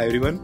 Hi everyone.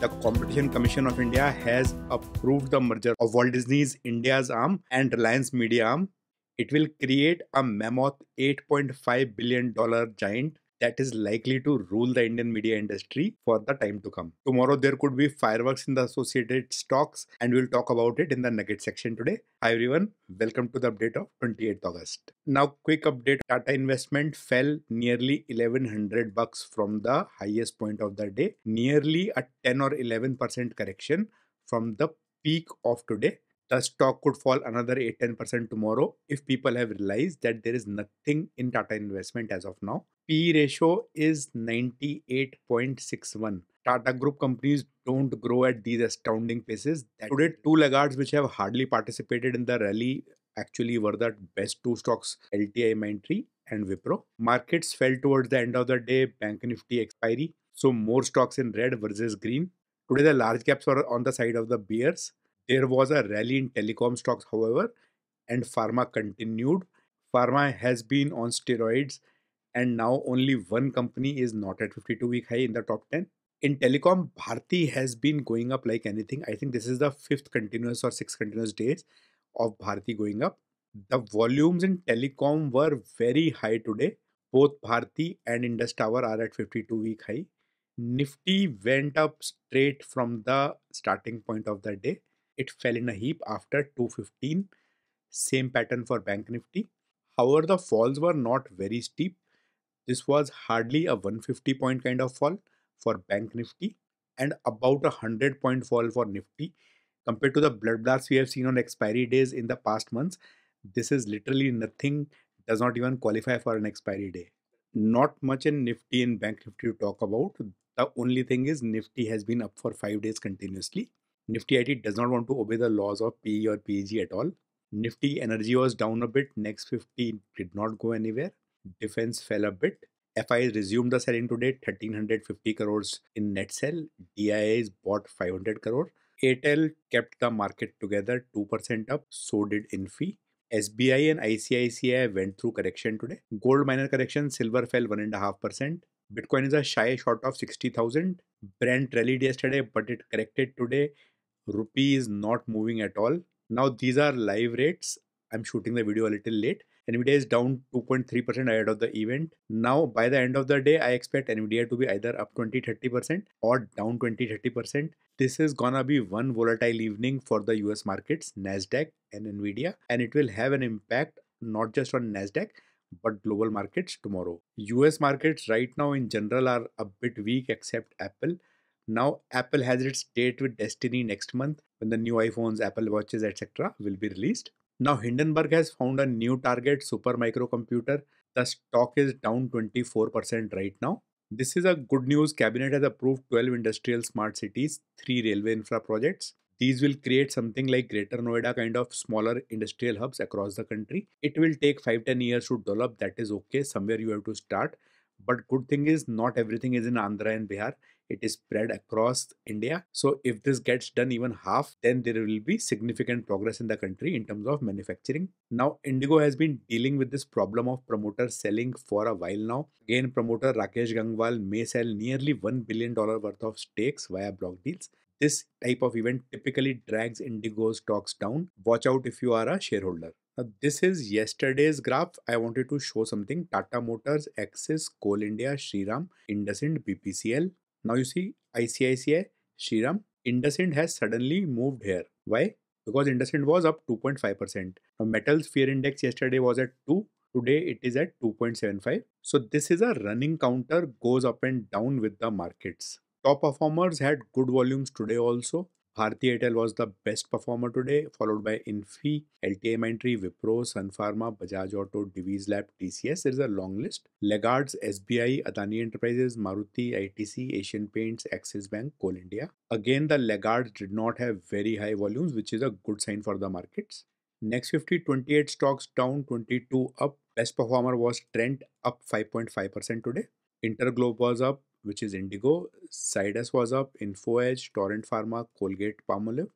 The Competition Commission of India has approved the merger of Walt Disney's India's arm and Reliance Media arm. It will create a mammoth $8.5 billion giant that is likely to rule the Indian media industry for the time to come. Tomorrow there could be fireworks in the associated stocks and we'll talk about it in the nugget section today. Hi everyone, welcome to the update of 28th August. Now quick update Tata investment fell nearly 1100 bucks from the highest point of the day, nearly a 10 or 11% correction from the peak of today the stock could fall another 8 10% tomorrow if people have realized that there is nothing in Tata investment as of now. PE ratio is 98.61. Tata Group companies don't grow at these astounding paces. today, two laggards which have hardly participated in the rally actually were the best two stocks LTI Mindtree and Wipro. Markets fell towards the end of the day, Bank Nifty expiry. So, more stocks in red versus green. Today, the large caps were on the side of the bears there was a rally in telecom stocks, however, and pharma continued. Pharma has been on steroids, and now only one company is not at 52 week high in the top 10. In telecom, Bharti has been going up like anything. I think this is the fifth continuous or sixth continuous days of Bharti going up. The volumes in telecom were very high today. Both Bharti and Indus Tower are at 52 week high. Nifty went up straight from the starting point of the day it fell in a heap after 215 same pattern for bank nifty however the falls were not very steep this was hardly a 150 point kind of fall for bank nifty and about a 100 point fall for nifty compared to the blood blasts we have seen on expiry days in the past months this is literally nothing does not even qualify for an expiry day not much in nifty and bank nifty to talk about the only thing is nifty has been up for 5 days continuously Nifty IT does not want to obey the laws of PE or PEG at all. Nifty energy was down a bit. Next 50 did not go anywhere. Defense fell a bit. FI resumed the selling today, 1350 crores in net sell. DIAs bought 500 crore. ATEL kept the market together 2% up. So did Infi. SBI and ICICI went through correction today. Gold miner correction, silver fell 1.5%. Bitcoin is a shy short of 60,000. Brent rallied yesterday, but it corrected today rupee is not moving at all now these are live rates i'm shooting the video a little late nvidia is down 2.3% ahead of the event now by the end of the day i expect nvidia to be either up 20 30% or down 20 30% this is gonna be one volatile evening for the us markets nasdaq and nvidia and it will have an impact not just on nasdaq but global markets tomorrow us markets right now in general are a bit weak except apple now, Apple has its date with Destiny next month when the new iPhones, Apple Watches, etc. will be released. Now, Hindenburg has found a new target, Supermicro Computer. The stock is down 24% right now. This is a good news. Cabinet has approved 12 industrial smart cities, 3 railway infra projects. These will create something like Greater Noida kind of smaller industrial hubs across the country. It will take 5-10 years to develop. That is okay. Somewhere you have to start. But good thing is not everything is in Andhra and Bihar it is spread across India. So if this gets done even half, then there will be significant progress in the country in terms of manufacturing. Now, Indigo has been dealing with this problem of promoter selling for a while now. Again, promoter Rakesh Gangwal may sell nearly $1 billion worth of stakes via block deals. This type of event typically drags Indigo's stocks down. Watch out if you are a shareholder. Now, this is yesterday's graph. I wanted to show something. Tata Motors, Axis, Coal India, Ram, IndusInd, BPCL. Now you see ICICI, Shriram, IndusInd has suddenly moved here. Why? Because IndusInd was up 2.5%. Now metals fear index yesterday was at 2. Today it is at 2.75. So this is a running counter goes up and down with the markets. Top performers had good volumes today also. Bharti Airtel was the best performer today, followed by Infi, LTM Entry, Wipro, Sun Pharma, Bajaj Auto, Divi's Lab, TCS. There's a long list. Legard's, SBI, Adani Enterprises, Maruti, ITC, Asian Paints, Axis Bank, Coal India. Again, the Legard's did not have very high volumes, which is a good sign for the markets. Next 50, 28 stocks down, 22 up. Best performer was Trent, up 5.5% today. Interglobe was up, which is Indigo, Cidas was up, InfoEdge, Torrent Pharma, Colgate, Palmolive.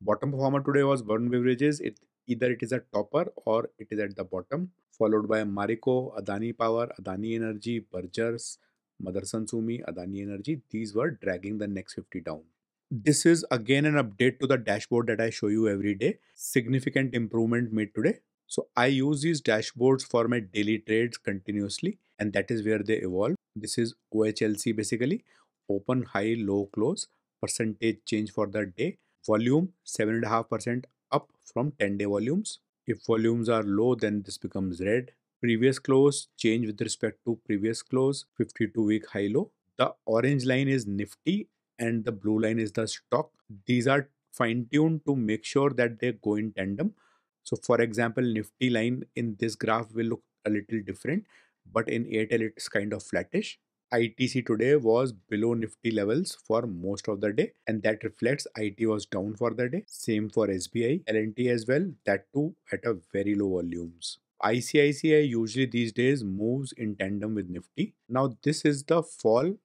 Bottom performer today was Burn Beverages. It either it is a topper or it is at the bottom, followed by Marico, Adani Power, Adani Energy, Bergers, Motherson Sumi, Adani Energy. These were dragging the next 50 down. This is again an update to the dashboard that I show you every day. Significant improvement made today. So I use these dashboards for my daily trades continuously and that is where they evolve this is OHLC basically open high low close percentage change for the day volume 7.5% up from 10 day volumes if volumes are low then this becomes red previous close change with respect to previous close 52 week high low the orange line is nifty and the blue line is the stock these are fine tuned to make sure that they go in tandem so for example nifty line in this graph will look a little different but in Airtel it's kind of flattish. ITC today was below Nifty levels for most of the day and that reflects IT was down for the day. Same for SBI, LNT as well, that too at a very low volumes. ICICI usually these days moves in tandem with Nifty. Now this is the fall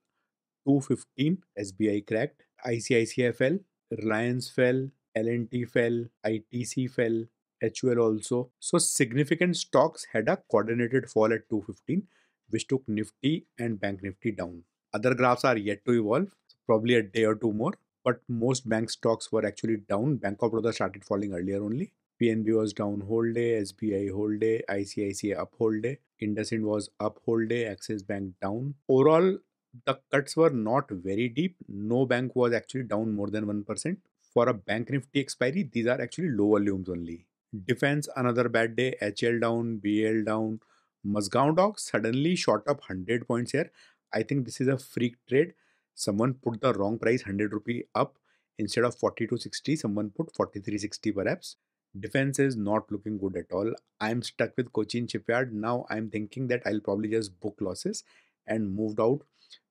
215 SBI cracked, ICICI fell, Reliance fell, LNT fell, ITC fell, HUL also. So significant stocks had a coordinated fall at 215 which took Nifty and Bank Nifty down. Other graphs are yet to evolve, probably a day or two more, but most bank stocks were actually down. Bank of Baroda started falling earlier only. PNB was down whole day, SBI whole day, ICICI up whole day, IndusInd was up whole day, Axis Bank down. Overall, the cuts were not very deep. No bank was actually down more than 1%. For a bank nifty expiry, these are actually low volumes only. Hmm. Defense, another bad day. HL down, BL down. Musgown Dog suddenly shot up 100 points here. I think this is a freak trade. Someone put the wrong price 100 rupee up. Instead of 40 to 60. someone put 4360 perhaps. Defense is not looking good at all. I'm stuck with Cochin Shipyard. Now I'm thinking that I'll probably just book losses and moved out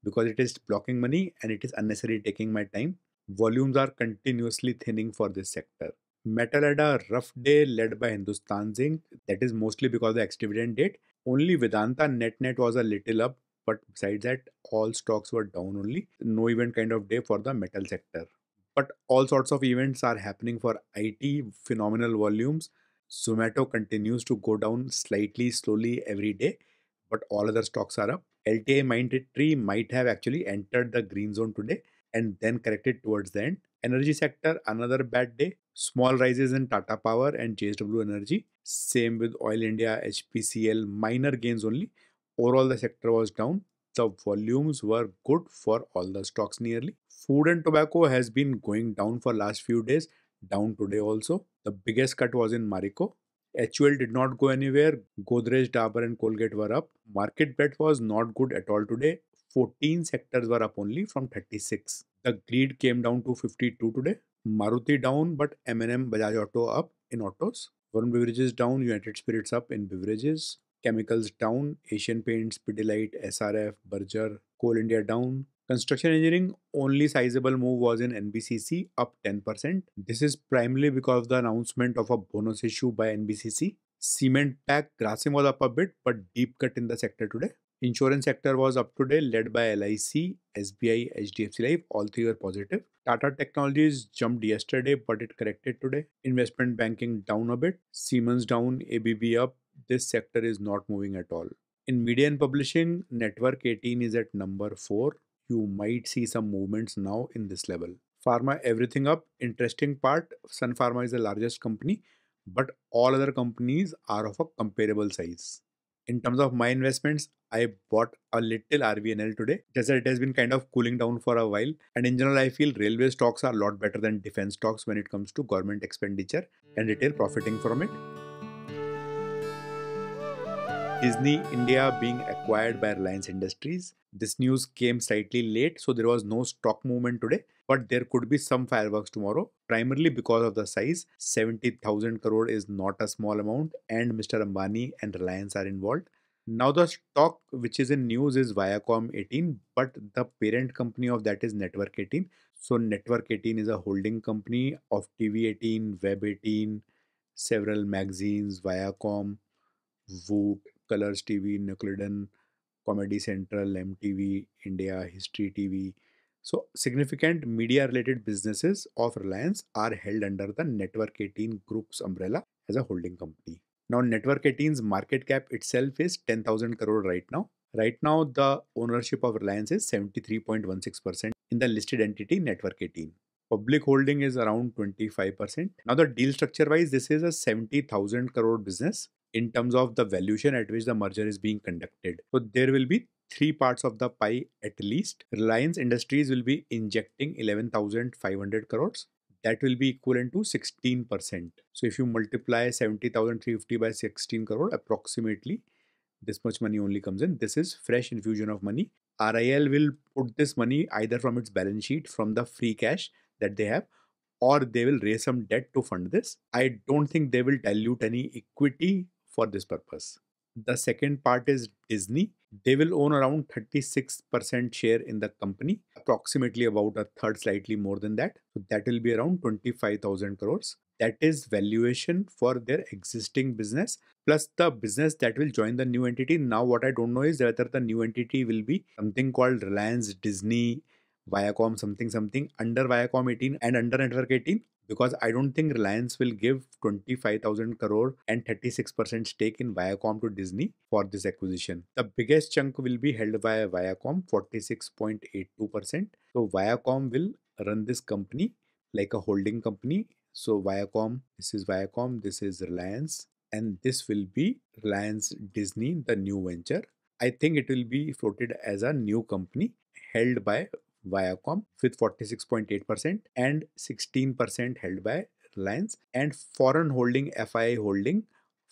because it is blocking money and it is unnecessary taking my time. Volumes are continuously thinning for this sector. Metal had a rough day led by Hindustan Zinc. That is mostly because of the ex-dividend date. Only Vedanta net net was a little up, but besides that, all stocks were down only. No event kind of day for the metal sector. But all sorts of events are happening for IT, phenomenal volumes. Zomato continues to go down slightly, slowly every day, but all other stocks are up. LTA Mindtree might have actually entered the green zone today and then corrected towards the end. Energy sector, another bad day. Small rises in Tata Power and JSW Energy. Same with Oil India, HPCL, minor gains only. Overall, the sector was down. The volumes were good for all the stocks nearly. Food and tobacco has been going down for last few days, down today also. The biggest cut was in Marico, HUL did not go anywhere. Godrej, Dabur, and Colgate were up. Market bet was not good at all today. 14 sectors were up only from 36. The greed came down to 52 today. Maruti down, but M&M Bajaj Auto up in autos. Varun Beverages down, United Spirits up in beverages. Chemicals down, Asian Paints, Pidilite, SRF, Berger, Coal India down. Construction engineering only sizable move was in NBCC up 10%. This is primarily because of the announcement of a bonus issue by NBCC. Cement pack Grasim was up a bit, but deep cut in the sector today. Insurance sector was up today led by LIC, SBI, HDFC Life. All three were positive. Tata Technologies jumped yesterday, but it corrected today. Investment banking down a bit. Siemens down, ABB up. This sector is not moving at all. In media and publishing, Network 18 is at number 4. You might see some movements now in this level. Pharma, everything up. Interesting part Sun Pharma is the largest company, but all other companies are of a comparable size in terms of my investments, I bought a little RVNL today. Just that it has been kind of cooling down for a while. And in general, I feel railway stocks are a lot better than defense stocks when it comes to government expenditure and retail profiting from it. Disney India being acquired by Reliance Industries. This news came slightly late, so there was no stock movement today but there could be some fireworks tomorrow, primarily because of the size. 70,000 crore is not a small amount, and Mr. Ambani and Reliance are involved. Now, the stock which is in news is Viacom 18, but the parent company of that is Network 18. So, Network 18 is a holding company of TV 18, Web 18, several magazines, Viacom, Voot, Colors TV, Nickelodeon, Comedy Central, MTV, India, History TV, so significant media related businesses of Reliance are held under the Network 18 Group's umbrella as a holding company. Now Network 18's market cap itself is 10,000 crore right now. Right now the ownership of Reliance is 73.16% in the listed entity Network 18. Public holding is around 25%. Now the deal structure wise this is a 70,000 crore business in terms of the valuation at which the merger is being conducted. So there will be three parts of the pie at least. Reliance Industries will be injecting 11,500 crores. That will be equivalent to 16%. So if you multiply 70,350 by 16 crore, approximately this much money only comes in. This is fresh infusion of money. RIL will put this money either from its balance sheet, from the free cash that they have, or they will raise some debt to fund this. I don't think they will dilute any equity for this purpose. The second part is Disney. They will own around 36% share in the company, approximately about a third, slightly more than that. So that will be around 25,000 crores. That is valuation for their existing business plus the business that will join the new entity. Now, what I don't know is whether the new entity will be something called Reliance Disney Viacom something something under Viacom 18 and under network 18 because I don't think Reliance will give 25,000 crore and 36% stake in Viacom to Disney for this acquisition. The biggest chunk will be held by Viacom 46.82%. So Viacom will run this company like a holding company. So Viacom, this is Viacom, this is Reliance and this will be Reliance Disney, the new venture. I think it will be floated as a new company held by Viacom with 46.8% and 16% held by Reliance and foreign holding FII holding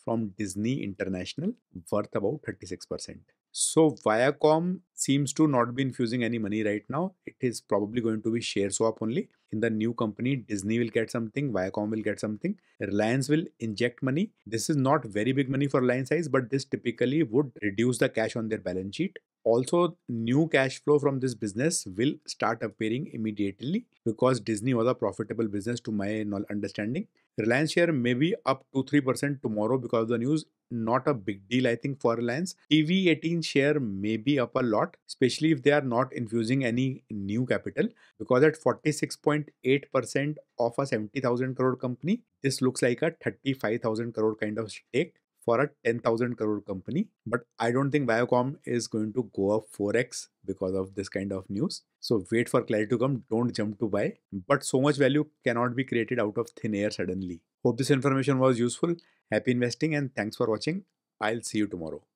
from Disney International worth about 36%. So Viacom seems to not be infusing any money right now. It is probably going to be share swap only. In the new company, Disney will get something, Viacom will get something, Reliance will inject money. This is not very big money for Reliance size, but this typically would reduce the cash on their balance sheet also, new cash flow from this business will start appearing immediately because Disney was a profitable business to my understanding. Reliance share may be up to 3% tomorrow because of the news. Not a big deal, I think, for Reliance. TV18 share may be up a lot, especially if they are not infusing any new capital. Because at 46.8% of a 70,000 crore company, this looks like a 35,000 crore kind of stake for a 10,000 crore company. But I don't think Viacom is going to go up 4x because of this kind of news. So wait for clarity to come, don't jump to buy. But so much value cannot be created out of thin air suddenly. Hope this information was useful. Happy investing and thanks for watching. I'll see you tomorrow.